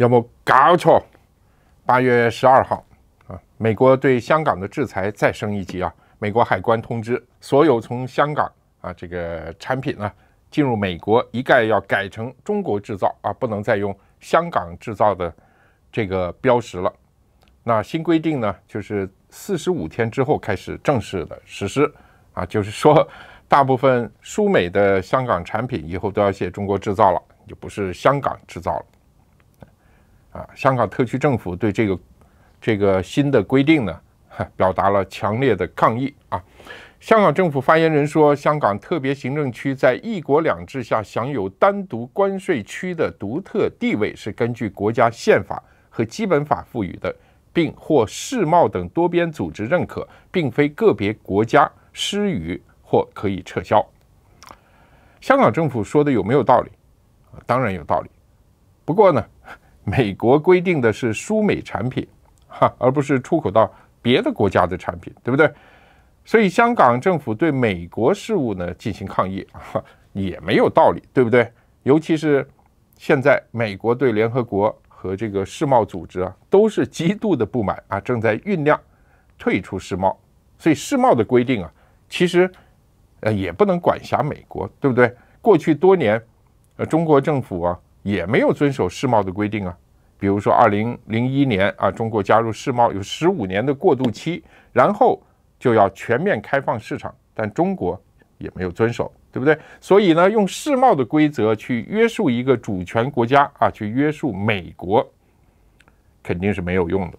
要么搞错。八月十二号啊，美国对香港的制裁再升一级啊！美国海关通知，所有从香港啊这个产品啊进入美国，一概要改成中国制造啊，不能再用香港制造的这个标识了。那新规定呢，就是四十五天之后开始正式的实施啊，就是说，大部分输美的香港产品以后都要写中国制造了，就不是香港制造了。啊，香港特区政府对这个这个新的规定呢，表达了强烈的抗议啊！香港政府发言人说，香港特别行政区在“一国两制”下享有单独关税区的独特地位，是根据国家宪法和基本法赋予的，并获世贸等多边组织认可，并非个别国家施予或可以撤销。香港政府说的有没有道理？当然有道理。不过呢？美国规定的是输美产品，哈，而不是出口到别的国家的产品，对不对？所以香港政府对美国事务呢进行抗议，哈，也没有道理，对不对？尤其是现在美国对联合国和这个世贸组织啊，都是极度的不满啊，正在酝酿退出世贸。所以世贸的规定啊，其实呃也不能管辖美国，对不对？过去多年，呃，中国政府啊。也没有遵守世贸的规定啊，比如说二零零一年啊，中国加入世贸有十五年的过渡期，然后就要全面开放市场，但中国也没有遵守，对不对？所以呢，用世贸的规则去约束一个主权国家啊，去约束美国，肯定是没有用的。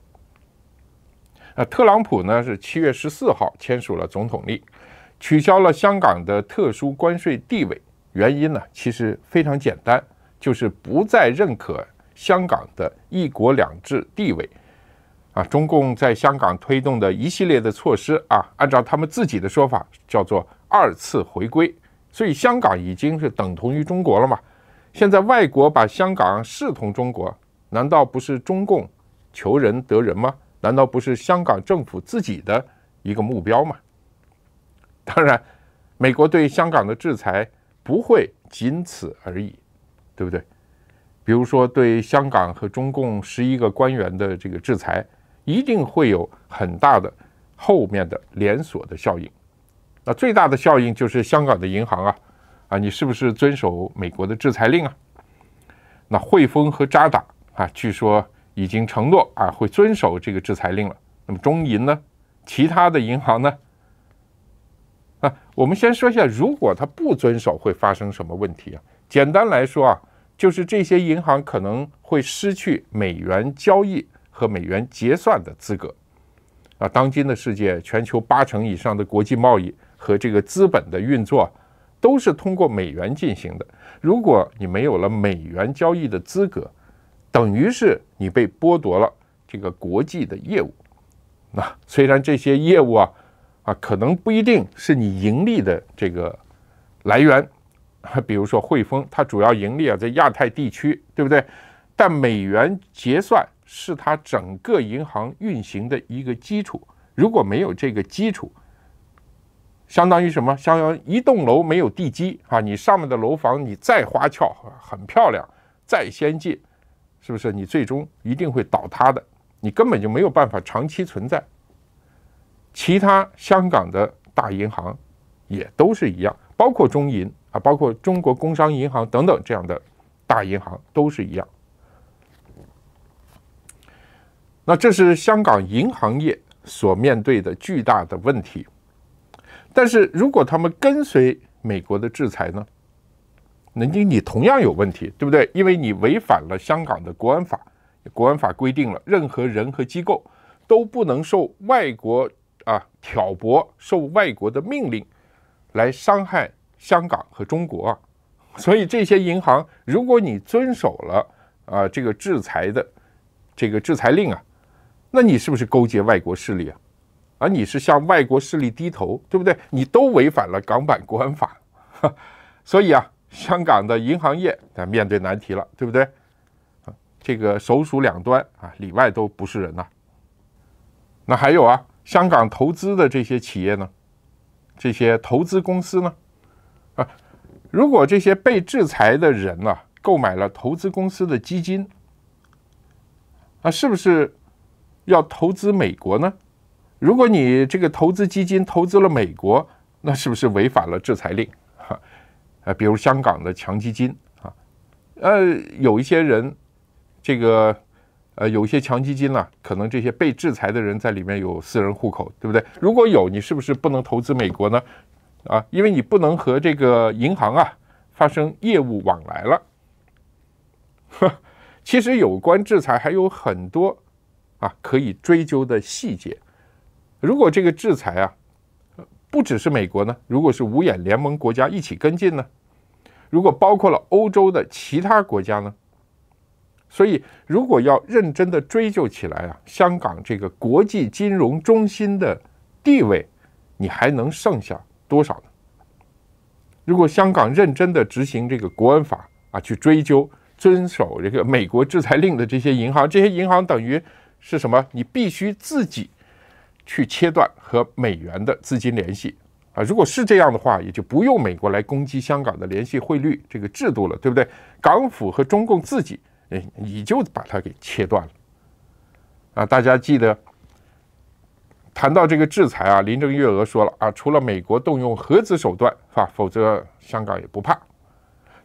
那特朗普呢，是七月十四号签署了总统令，取消了香港的特殊关税地位，原因呢，其实非常简单。就是不再认可香港的一国两制地位啊！中共在香港推动的一系列的措施啊，按照他们自己的说法叫做“二次回归”，所以香港已经是等同于中国了嘛？现在外国把香港视同中国，难道不是中共求人得人吗？难道不是香港政府自己的一个目标吗？当然，美国对香港的制裁不会仅此而已。对不对？比如说，对香港和中共十一个官员的这个制裁，一定会有很大的后面的连锁的效应。那最大的效应就是香港的银行啊，啊，你是不是遵守美国的制裁令啊？那汇丰和渣打啊，据说已经承诺啊，会遵守这个制裁令了。那么中银呢？其他的银行呢？啊，我们先说一下，如果他不遵守，会发生什么问题啊？简单来说啊。就是这些银行可能会失去美元交易和美元结算的资格，啊，当今的世界，全球八成以上的国际贸易和这个资本的运作都是通过美元进行的。如果你没有了美元交易的资格，等于是你被剥夺了这个国际的业务。啊，虽然这些业务啊，啊，可能不一定是你盈利的这个来源。比如说汇丰，它主要盈利啊在亚太地区，对不对？但美元结算是它整个银行运行的一个基础，如果没有这个基础，相当于什么？相当于一栋楼没有地基啊！你上面的楼房你再花俏、很漂亮、再先进，是不是？你最终一定会倒塌的，你根本就没有办法长期存在。其他香港的大银行也都是一样，包括中银。啊，包括中国工商银行等等这样的大银行都是一样。那这是香港银行业所面对的巨大的问题。但是如果他们跟随美国的制裁呢？那你同样有问题，对不对？因为你违反了香港的国安法。国安法规定了，任何人和机构都不能受外国啊挑拨，受外国的命令来伤害。香港和中国啊，所以这些银行，如果你遵守了啊这个制裁的这个制裁令啊，那你是不是勾结外国势力啊？而你是向外国势力低头，对不对？你都违反了港版《国安法》，所以啊，香港的银行业在面对难题了，对不对？啊，这个首鼠两端啊，里外都不是人呐。那还有啊，香港投资的这些企业呢，这些投资公司呢？啊，如果这些被制裁的人呢，购买了投资公司的基金，啊，是不是要投资美国呢？如果你这个投资基金投资了美国，那是不是违反了制裁令？啊，比如香港的强基金啊，呃，有一些人，这个呃，有一些强基金呢，可能这些被制裁的人在里面有私人户口，对不对？如果有，你是不是不能投资美国呢？啊，因为你不能和这个银行啊发生业务往来了。呵，其实有关制裁还有很多啊可以追究的细节。如果这个制裁啊不只是美国呢，如果是五眼联盟国家一起跟进呢，如果包括了欧洲的其他国家呢，所以如果要认真的追究起来啊，香港这个国际金融中心的地位，你还能剩下？多少呢？如果香港认真的执行这个国安法啊，去追究遵守这个美国制裁令的这些银行，这些银行等于是什么？你必须自己去切断和美元的资金联系啊！如果是这样的话，也就不用美国来攻击香港的联系汇率这个制度了，对不对？港府和中共自己，哎，你就把它给切断了啊！大家记得。谈到这个制裁啊，林郑月娥说了啊，除了美国动用核子手段是吧？否则香港也不怕。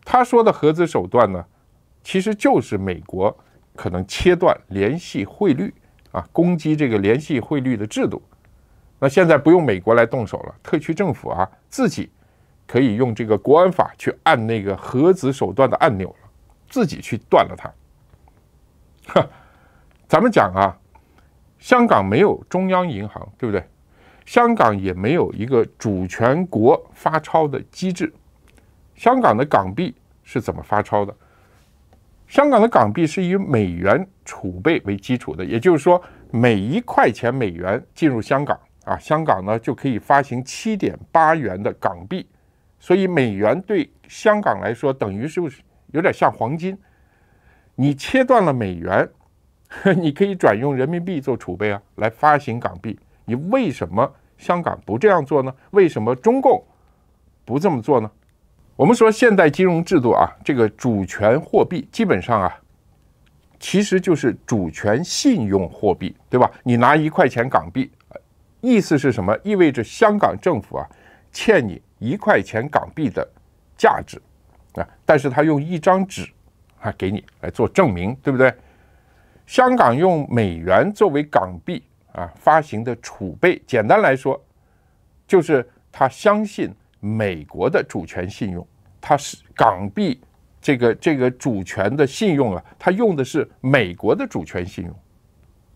他说的核子手段呢，其实就是美国可能切断联系汇率啊，攻击这个联系汇率的制度。那现在不用美国来动手了，特区政府啊自己可以用这个国安法去按那个核子手段的按钮了，自己去断了它。哈，咱们讲啊。香港没有中央银行，对不对？香港也没有一个主权国发钞的机制。香港的港币是怎么发钞的？香港的港币是以美元储备为基础的，也就是说，每一块钱美元进入香港啊，香港呢就可以发行七点八元的港币。所以，美元对香港来说等于是有点像黄金。你切断了美元。你可以转用人民币做储备啊，来发行港币。你为什么香港不这样做呢？为什么中共不这么做呢？我们说现代金融制度啊，这个主权货币基本上啊，其实就是主权信用货币，对吧？你拿一块钱港币，意思是什么？意味着香港政府啊，欠你一块钱港币的价值啊，但是他用一张纸啊给你来做证明，对不对？香港用美元作为港币啊发行的储备，简单来说，就是他相信美国的主权信用，他是港币这个这个主权的信用啊，他用的是美国的主权信用，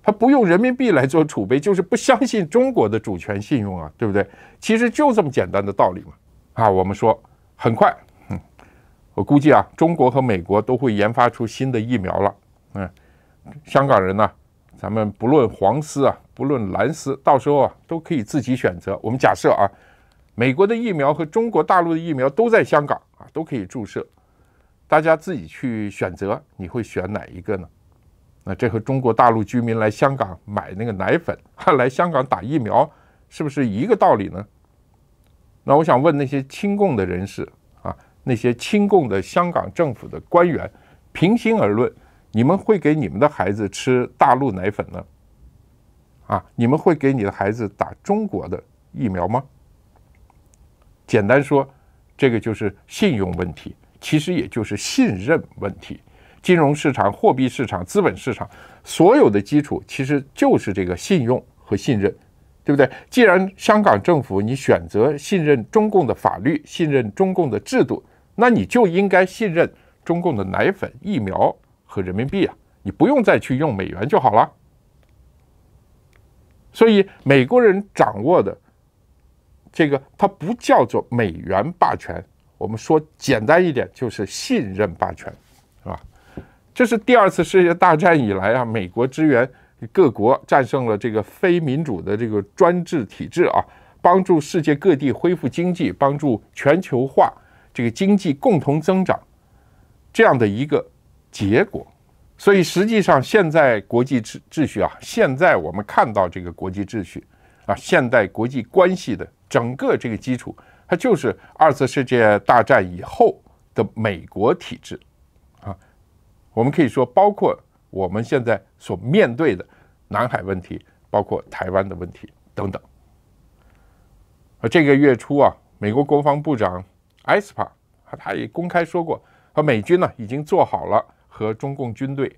他不用人民币来做储备，就是不相信中国的主权信用啊，对不对？其实就这么简单的道理嘛啊，我们说很快，嗯，我估计啊，中国和美国都会研发出新的疫苗了，嗯。香港人呢，咱们不论黄丝啊，不论蓝丝，到时候啊都可以自己选择。我们假设啊，美国的疫苗和中国大陆的疫苗都在香港啊，都可以注射，大家自己去选择，你会选哪一个呢？那这和中国大陆居民来香港买那个奶粉，来香港打疫苗，是不是一个道理呢？那我想问那些亲共的人士啊，那些亲共的香港政府的官员，平心而论。你们会给你们的孩子吃大陆奶粉呢？啊，你们会给你的孩子打中国的疫苗吗？简单说，这个就是信用问题，其实也就是信任问题。金融市场、货币市场、资本市场，所有的基础其实就是这个信用和信任，对不对？既然香港政府你选择信任中共的法律、信任中共的制度，那你就应该信任中共的奶粉、疫苗。和人民币啊，你不用再去用美元就好了。所以美国人掌握的这个，它不叫做美元霸权，我们说简单一点就是信任霸权，是吧？这是第二次世界大战以来啊，美国支援各国战胜了这个非民主的这个专制体制啊，帮助世界各地恢复经济，帮助全球化这个经济共同增长，这样的一个。结果，所以实际上现在国际秩秩序啊，现在我们看到这个国际秩序啊，现代国际关系的整个这个基础，它就是二次世界大战以后的美国体制，啊，我们可以说，包括我们现在所面对的南海问题，包括台湾的问题等等。啊，这个月初啊，美国国防部长埃斯帕他也公开说过，和美军呢已经做好了。和中共军队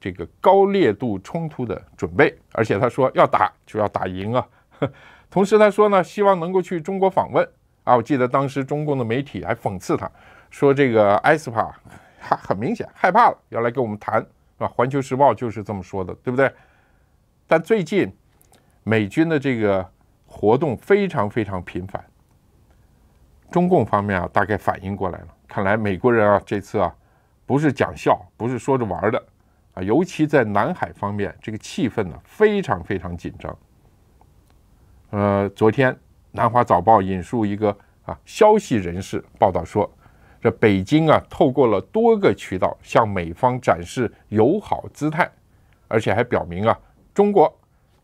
这个高烈度冲突的准备，而且他说要打就要打赢啊。同时他说呢，希望能够去中国访问啊。我记得当时中共的媒体还讽刺他说，这个埃斯帕，他很明显害怕了，要来跟我们谈是吧？《环球时报》就是这么说的，对不对？但最近美军的这个活动非常非常频繁，中共方面啊大概反应过来了，看来美国人啊这次啊。不是讲笑，不是说着玩的，啊，尤其在南海方面，这个气氛呢非常非常紧张。呃，昨天《南华早报》引述一个啊消息人士报道说，这北京啊透过了多个渠道向美方展示友好姿态，而且还表明啊中国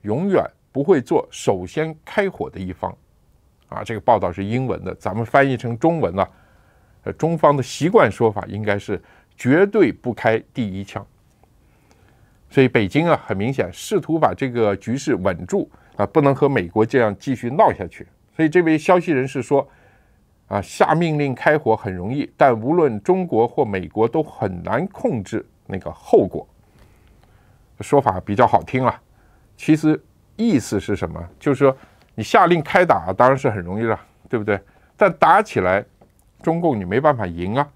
永远不会做首先开火的一方，啊，这个报道是英文的，咱们翻译成中文啊，呃，中方的习惯说法应该是。绝对不开第一枪，所以北京啊，很明显试图把这个局势稳住啊，不能和美国这样继续闹下去。所以这位消息人士说：“啊，下命令开火很容易，但无论中国或美国都很难控制那个后果。”说法比较好听啊，其实意思是什么？就是说你下令开打当然是很容易了，对不对？但打起来，中共你没办法赢啊。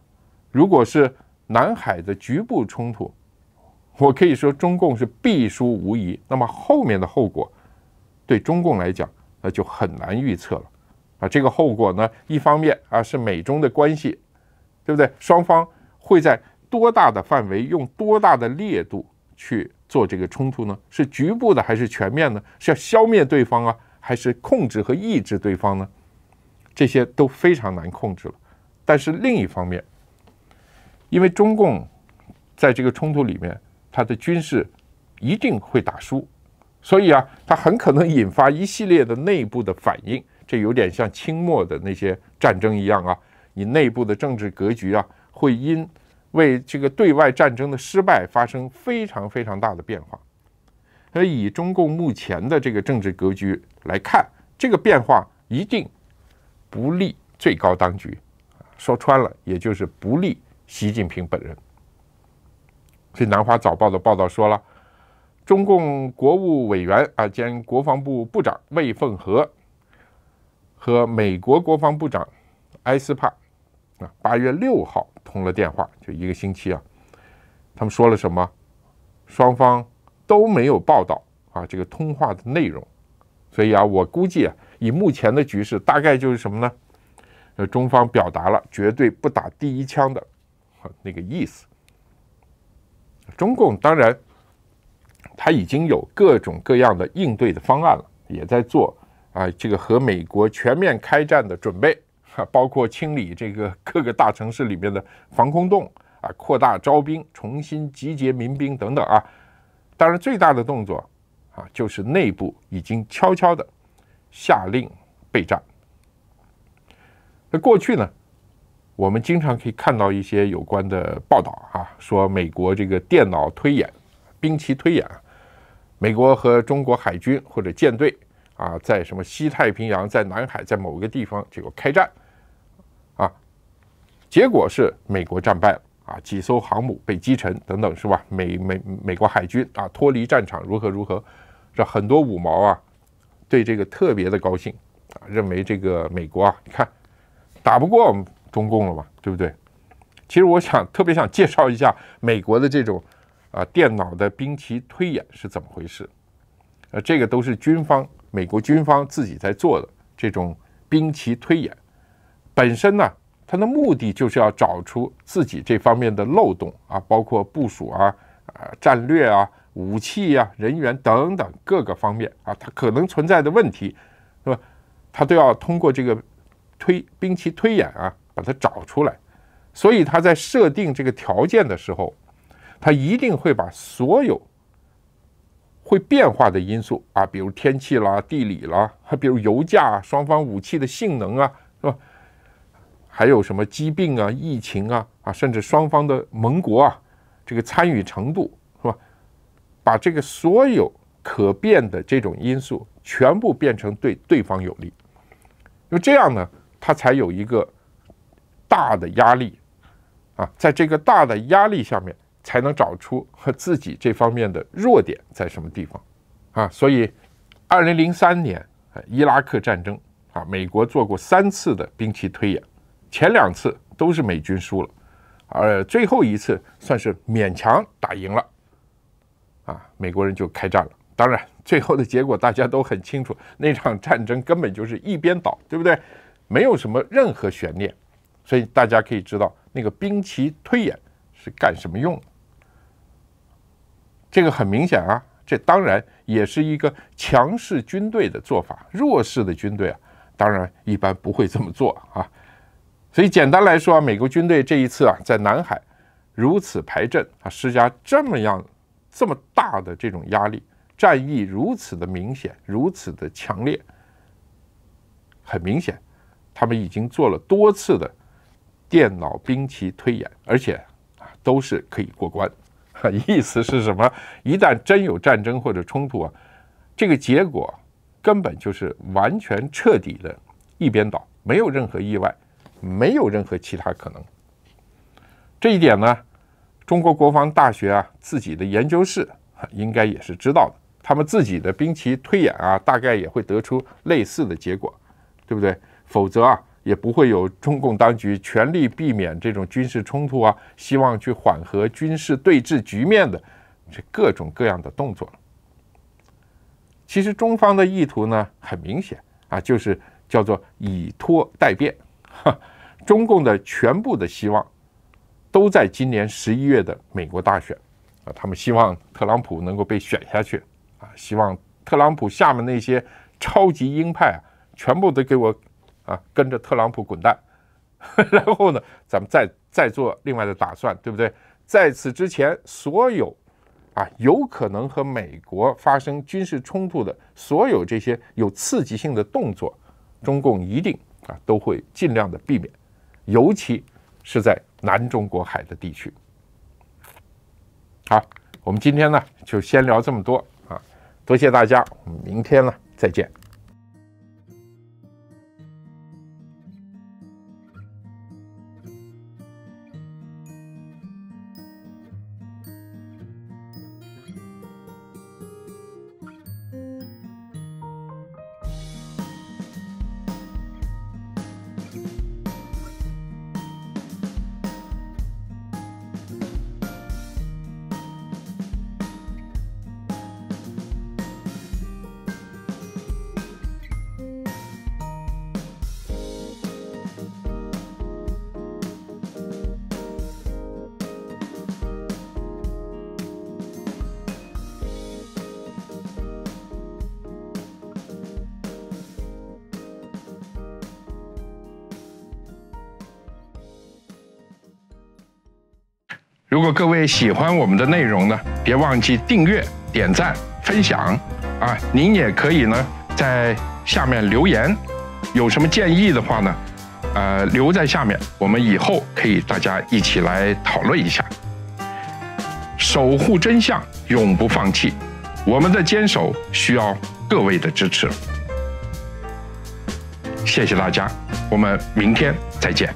如果是南海的局部冲突，我可以说中共是必输无疑。那么后面的后果，对中共来讲那就很难预测了。啊，这个后果呢，一方面啊是美中的关系，对不对？双方会在多大的范围、用多大的烈度去做这个冲突呢？是局部的还是全面呢？是要消灭对方啊，还是控制和抑制对方呢？这些都非常难控制了。但是另一方面，因为中共在这个冲突里面，它的军事一定会打输，所以啊，它很可能引发一系列的内部的反应。这有点像清末的那些战争一样啊，你内部的政治格局啊，会因为这个对外战争的失败发生非常非常大的变化。所以，以中共目前的这个政治格局来看，这个变化一定不利最高当局。说穿了，也就是不利。习近平本人，所以《南华早报》的报道说了，中共国务委员啊兼国防部部长魏凤和和美国国防部长埃斯帕啊八月六号通了电话，就一个星期啊，他们说了什么？双方都没有报道啊这个通话的内容，所以啊，我估计啊，以目前的局势，大概就是什么呢？呃，中方表达了绝对不打第一枪的。那个意思，中共当然，他已经有各种各样的应对的方案了，也在做啊，这个和美国全面开战的准备，包括清理这个各个大城市里面的防空洞啊，扩大招兵，重新集结民兵等等啊。当然，最大的动作啊，就是内部已经悄悄的下令备战。那过去呢？我们经常可以看到一些有关的报道，啊，说美国这个电脑推演、兵棋推演，美国和中国海军或者舰队啊，在什么西太平洋、在南海、在某个地方这个开战，啊，结果是美国战败了啊，几艘航母被击沉等等，是吧？美美美国海军啊脱离战场，如何如何？这很多五毛啊对这个特别的高兴啊，认为这个美国啊，你看打不过。中共了嘛，对不对？其实我想特别想介绍一下美国的这种啊电脑的兵棋推演是怎么回事。呃，这个都是军方，美国军方自己在做的这种兵棋推演。本身呢，它的目的就是要找出自己这方面的漏洞啊，包括部署啊、啊战略啊、武器啊、人员等等各个方面啊，它可能存在的问题，是吧？它都要通过这个推兵棋推演啊。把它找出来，所以他在设定这个条件的时候，他一定会把所有会变化的因素啊，比如天气啦、地理啦，还比如油价、双方武器的性能啊，是吧？还有什么疾病啊、疫情啊啊，甚至双方的盟国啊，这个参与程度是吧？把这个所有可变的这种因素全部变成对对方有利，因为这样呢，他才有一个。大的压力啊，在这个大的压力下面，才能找出和自己这方面的弱点在什么地方啊。所以，二零零三年啊，伊拉克战争啊，美国做过三次的兵器推演，前两次都是美军输了，而最后一次算是勉强打赢了啊。美国人就开战了。当然，最后的结果大家都很清楚，那场战争根本就是一边倒，对不对？没有什么任何悬念。所以大家可以知道，那个兵棋推演是干什么用的？这个很明显啊，这当然也是一个强势军队的做法。弱势的军队啊，当然一般不会这么做啊。所以简单来说啊，美国军队这一次啊，在南海如此排阵啊，施加这么样这么大的这种压力，战役如此的明显，如此的强烈，很明显，他们已经做了多次的。电脑兵棋推演，而且啊，都是可以过关。意思是什么？一旦真有战争或者冲突啊，这个结果根本就是完全彻底的一边倒，没有任何意外，没有任何其他可能。这一点呢，中国国防大学啊自己的研究室应该也是知道的，他们自己的兵棋推演啊，大概也会得出类似的结果，对不对？否则啊。也不会有中共当局全力避免这种军事冲突啊，希望去缓和军事对峙局面的这各种各样的动作。其实中方的意图呢，很明显啊，就是叫做以拖代变。中共的全部的希望都在今年十一月的美国大选啊，他们希望特朗普能够被选下去啊，希望特朗普下面那些超级鹰派啊，全部都给我。啊，跟着特朗普滚蛋，然后呢，咱们再再做另外的打算，对不对？在此之前，所有啊，有可能和美国发生军事冲突的，所有这些有刺激性的动作，中共一定啊，都会尽量的避免，尤其是在南中国海的地区。好，我们今天呢，就先聊这么多啊，多谢大家，我们明天呢，再见。如果各位喜欢我们的内容呢，别忘记订阅、点赞、分享啊！您也可以呢在下面留言，有什么建议的话呢，呃，留在下面，我们以后可以大家一起来讨论一下。守护真相，永不放弃，我们的坚守需要各位的支持。谢谢大家，我们明天再见。